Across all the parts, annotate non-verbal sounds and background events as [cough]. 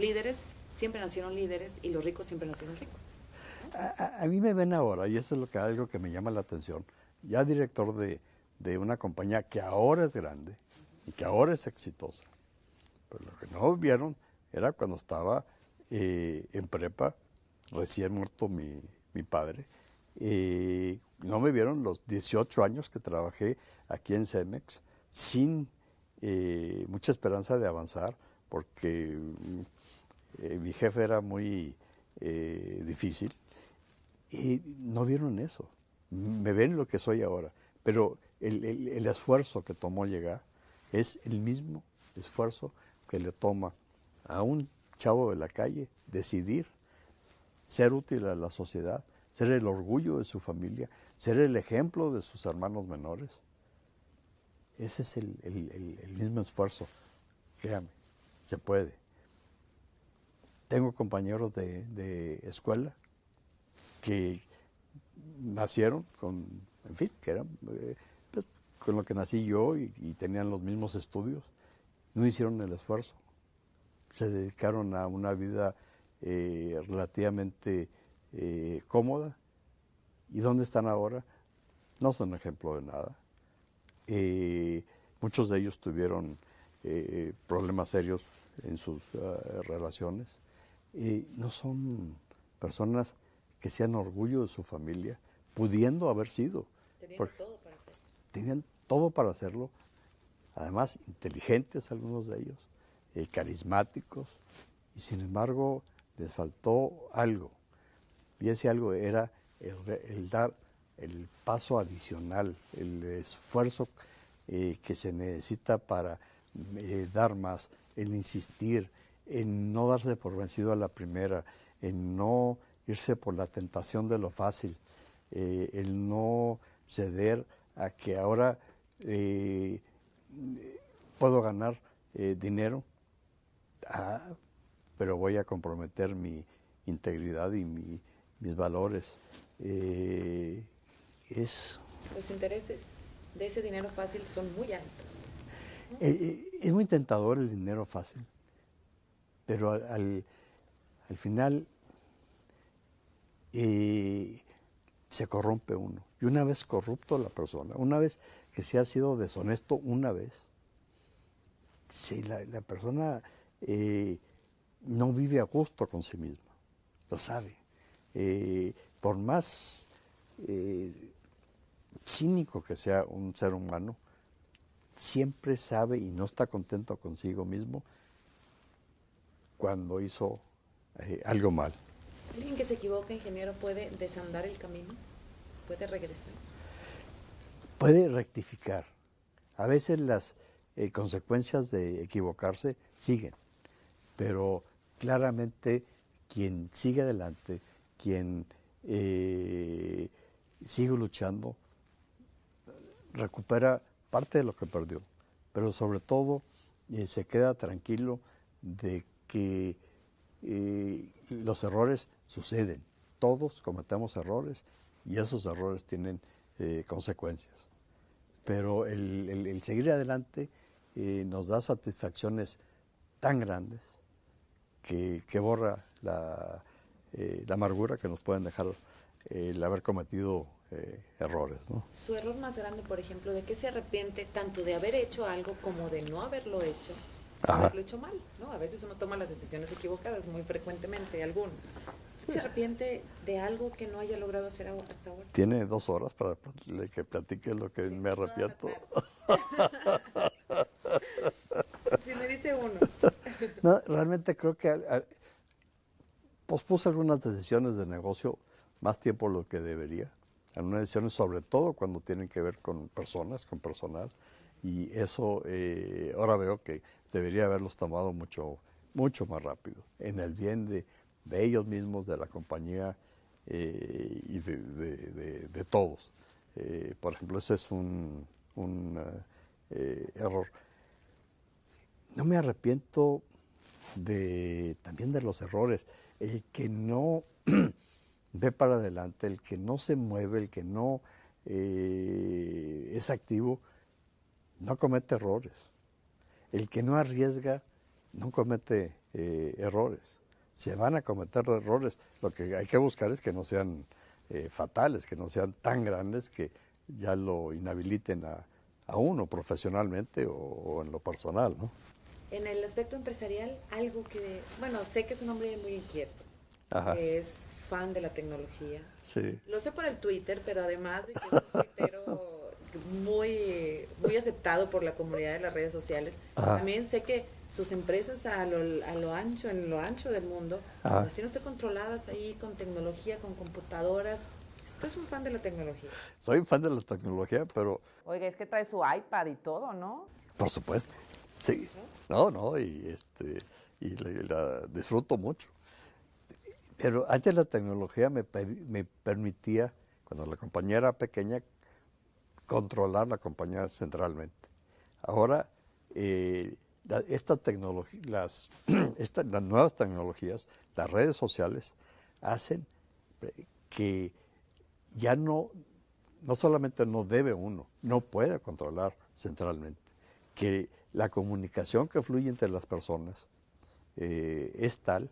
líderes siempre nacieron líderes y los ricos siempre nacieron ricos. A, mí me ven ahora, y eso es lo que, algo que me llama la atención, ya director de, una compañía que ahora es grande y que ahora es exitosa. Pero pues lo que no vieron era cuando estaba eh, en prepa, recién muerto mi, padre, eh, no me vieron los 18 años que trabajé aquí en Cemex sin eh, mucha esperanza de avanzar, porque eh, mi jefe era muy eh, difícil y no vieron eso. Me ven lo que soy ahora, pero el, esfuerzo que tomó llegar es el mismo esfuerzo que le toma a un chavo de la calle decidir ser útil a la sociedad, ser el orgullo de su familia, ser el ejemplo de sus hermanos menores. Ese es el mismo esfuerzo. Créame, se puede. Tengo compañeros de, escuela que nacieron con, en fin, que eran eh, pues, con lo que nací yo y, tenían los mismos estudios, no hicieron el esfuerzo. Se dedicaron a una vida eh, relativamente eh, cómoda. ¿Y dónde están ahora? No son ejemplo de nada. muchos de ellos tuvieron problemas serios en sus relaciones no son personas que sean orgullo de su familia, pudiendo haber sido. Tenían todo para hacerlo. Tenían todo para hacerlo. Además, inteligentes algunos de ellos, eh, carismáticos, y sin embargo les faltó algo. Y ese algo era el, dar el paso adicional, el esfuerzo eh, que se necesita para eh, dar más, el insistir, en no darse por vencido a la primera, en no irse por la tentación de lo fácil, en eh, el no ceder a que ahora eh, puedo ganar eh, dinero, ah, pero voy a comprometer mi integridad y mis valores. Los intereses de ese dinero fácil son muy altos. es muy tentador el dinero fácil pero al, final eh, se corrompe uno. Y una vez corrupto la persona, una vez que se ha sido deshonesto una vez, si la, persona eh, no vive a gusto con sí misma, lo sabe. Eh, por más cínico que sea un ser humano, siempre sabe y no está contento consigo mismo cuando hizo eh, algo mal. ¿Alguien que se equivoca, ingeniero, puede desandar el camino? ¿Puede regresar? Puede rectificar. A veces las eh, consecuencias de equivocarse siguen, pero claramente quien sigue adelante, quien eh, sigue luchando, recupera parte de lo que perdió, pero sobre todo se queda tranquilo de que eh, los errores suceden. Todos cometemos errores y esos errores tienen eh, consecuencias. Pero el, seguir adelante eh, nos da satisfacciones tan grandes que, borra la, amargura que nos pueden dejar el haber cometido errores. Su error más grande, por ejemplo, ¿de que se arrepiente tanto de haber hecho algo como de no haberlo hecho? Lo he hecho mal, ¿no? A veces uno toma las decisiones equivocadas, muy frecuentemente, algunos. ¿Se arrepiente de algo que no haya logrado hacer hasta ahora? Tiene dos horas para que platique lo que me arrepiento. [laughs] si me dice uno. [laughs] no, realmente creo que pospuse algunas decisiones de negocio más tiempo lo que debería. Algunas decisiones, sobre todo cuando tienen que ver con personas, con personal y eso eh, ahora veo que debería haberlos tomado mucho, mucho más rápido, en el bien de, ellos mismos, de la compañía eh, y de, todos. Eh, por ejemplo, ese es un, un error. No me arrepiento de, también de los errores. El que no [clears throat] ve para adelante, el que no se mueve, el que no es activo, no comete errores. El que no arriesga no comete eh, errores. Se van a cometer errores. Lo que hay que buscar es que no sean eh, fatales, que no sean tan grandes que ya lo inhabiliten a, uno profesionalmente o, en lo personal. ¿no? En el aspecto empresarial, algo que, bueno, sé que es un hombre muy inquieto, que es fan de la tecnología. Sí. Lo sé por el Twitter, pero además de que es un muy, muy aceptado por la comunidad de las redes sociales. También sé que sus empresas a lo, a lo ancho, en lo ancho del mundo, las tiene usted controladas ahí con tecnología, con computadoras. Usted es un fan de la tecnología. Soy un fan de la tecnología, pero... Oiga, es que trae su iPad y todo, ¿no? Por supuesto, sí. No, no, y, este, y la, disfruto mucho. Pero antes la tecnología me, me permitía, cuando la compañía era pequeña, controlar la compañía centralmente. Ahora, eh, las, [clears throat] las nuevas tecnologías, las redes sociales, hacen que ya no, no solamente no debe uno, no puede controlar centralmente, que la comunicación que fluye entre las personas eh, es tal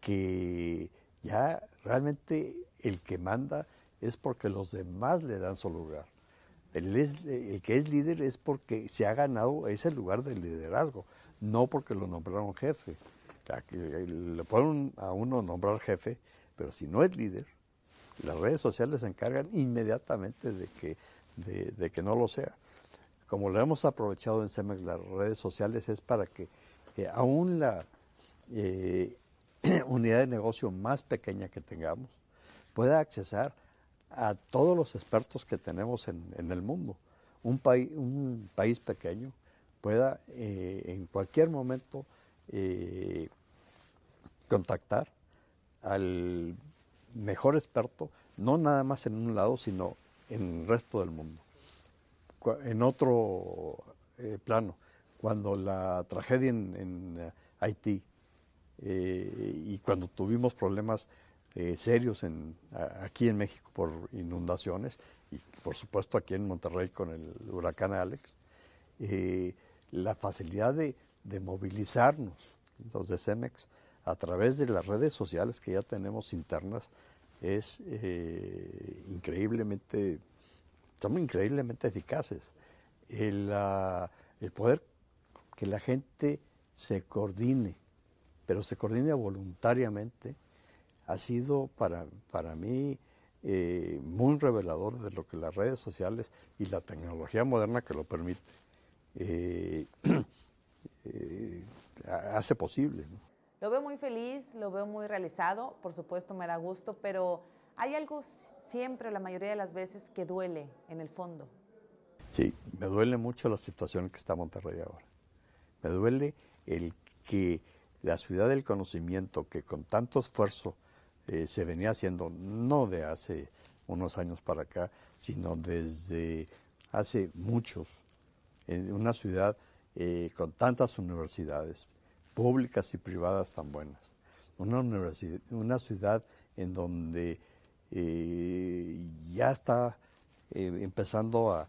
que ya realmente el que manda es porque los demás le dan su lugar el que es líder es porque se ha ganado ese lugar de liderazgo, no porque lo nombraron jefe. Eh, le pueden a uno nombrar jefe, pero si no es líder, las redes sociales se encargan inmediatamente de que, de, que no lo sea. Como lo hemos aprovechado en CEMEX, las redes sociales es para que eh, aún la eh, [clears throat] unidad de negocio más pequeña que tengamos pueda accesar a todos los expertos que tenemos en, en el mundo. Un, país un país pequeño pueda eh, en cualquier momento eh, contactar al mejor experto, no nada más en un lado, sino en el resto del mundo. En otro eh, plano, cuando la tragedia en Haití y cuando tuvimos problemas eh, serios aquí en México por inundaciones y por supuesto aquí en Monterrey con el huracán Alex, eh, la facilidad de, movilizarnos, los de CEMEX, a través de las redes sociales que ya tenemos internas, es eh, increíblemente, son increíblemente eficaces. El, el poder que la gente se coordine, pero se coordine voluntariamente, ha sido para, para mí eh, muy revelador de lo que las redes sociales y la tecnología moderna que lo permite eh, [clears throat] eh, hace posible. Lo veo muy feliz, lo veo muy realizado, por supuesto me da gusto, pero hay algo siempre, la mayoría de las veces, que duele en el fondo. Sí, me duele mucho la situación en que está Monterrey ahora. Me duele el que la ciudad del conocimiento, que con tanto esfuerzo eh, se venía haciendo no de hace unos años para acá, sino desde hace muchos, en una ciudad eh, con tantas universidades, públicas y privadas tan buenas, una, universidad, una ciudad en donde eh, ya está empezando a,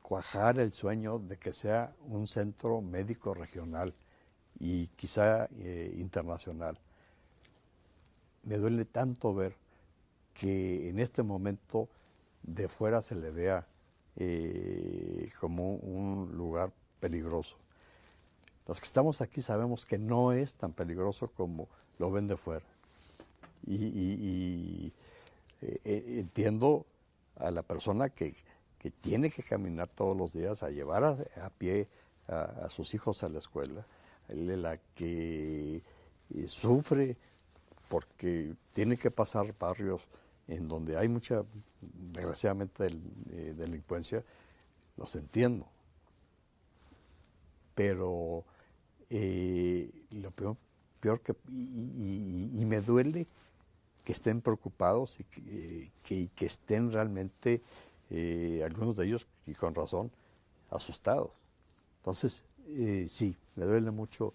cuajar el sueño de que sea un centro médico regional y quizá internacional me duele tanto ver que en este momento de fuera se le vea eh, como un lugar peligroso. Los que estamos aquí sabemos que no es tan peligroso como lo ven de fuera. Y, eh, eh, entiendo a la persona que, tiene que caminar todos los días a llevar a, pie a, sus hijos a la escuela, la que sufre porque tiene que pasar barrios en donde hay mucha, desgraciadamente, eh, delincuencia, los entiendo. Pero eh, lo peor, peor que, y, me duele que estén preocupados y que, estén realmente, eh, algunos de ellos, y con razón, asustados. Entonces, sí, me duele mucho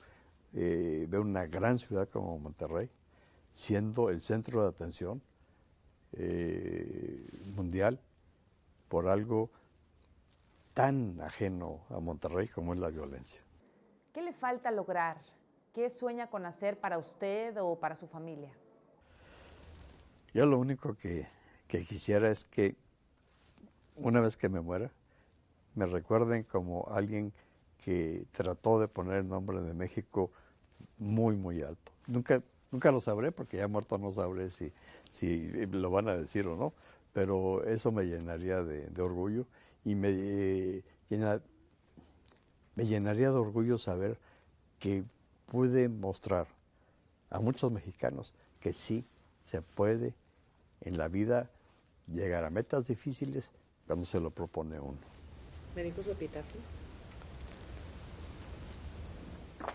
ver una gran ciudad como Monterrey siendo el centro de atención eh, mundial por algo tan ajeno a Monterrey como es la violencia. ¿Qué le falta lograr? ¿Qué sueña con hacer para usted o para su familia? Yo lo único que, que quisiera es que una vez que me muera, me recuerden como alguien que trató de poner el nombre de México muy, muy alto. Nunca Nunca lo sabré porque ya muerto no sabré si, si eh, lo van a decir o no, pero eso me llenaría de, orgullo y me, eh, me llenaría de orgullo saber que pude mostrar a muchos mexicanos que sí se puede en la vida llegar a metas difíciles cuando se lo propone uno. ¿Me dijo su epitafio?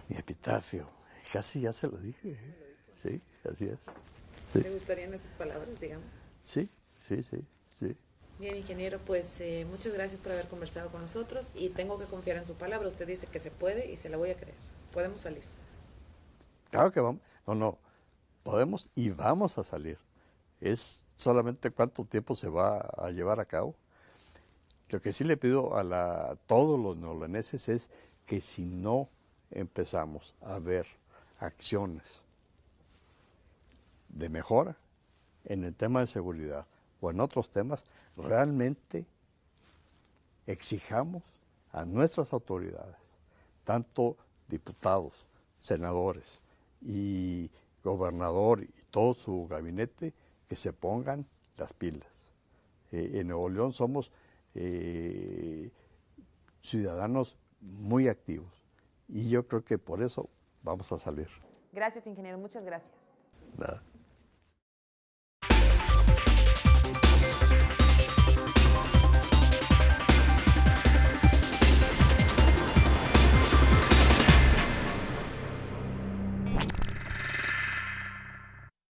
Mi epitafio, casi ya se lo dije. ¿eh? sí, así es. Sí. ¿Te gustarían esas palabras, digamos? Sí, sí, sí, sí. Bien, ingeniero, pues eh, muchas gracias por haber conversado con nosotros y tengo que confiar en su palabra. Usted dice que se puede y se la voy a creer. Podemos salir. Claro que vamos. No, no. Podemos y vamos a salir. Es solamente cuánto tiempo se va a llevar a cabo. Lo que sí le pido a, la, todos los neolaneses es que si no empezamos a ver acciones de mejora en el tema de seguridad o en otros temas, realmente exijamos a nuestras autoridades, tanto diputados, senadores y gobernador y todo su gabinete, que se pongan las pilas. Eh, en Nuevo León somos eh, ciudadanos muy activos y yo creo que por eso vamos a salir. Gracias, ingeniero. Muchas gracias.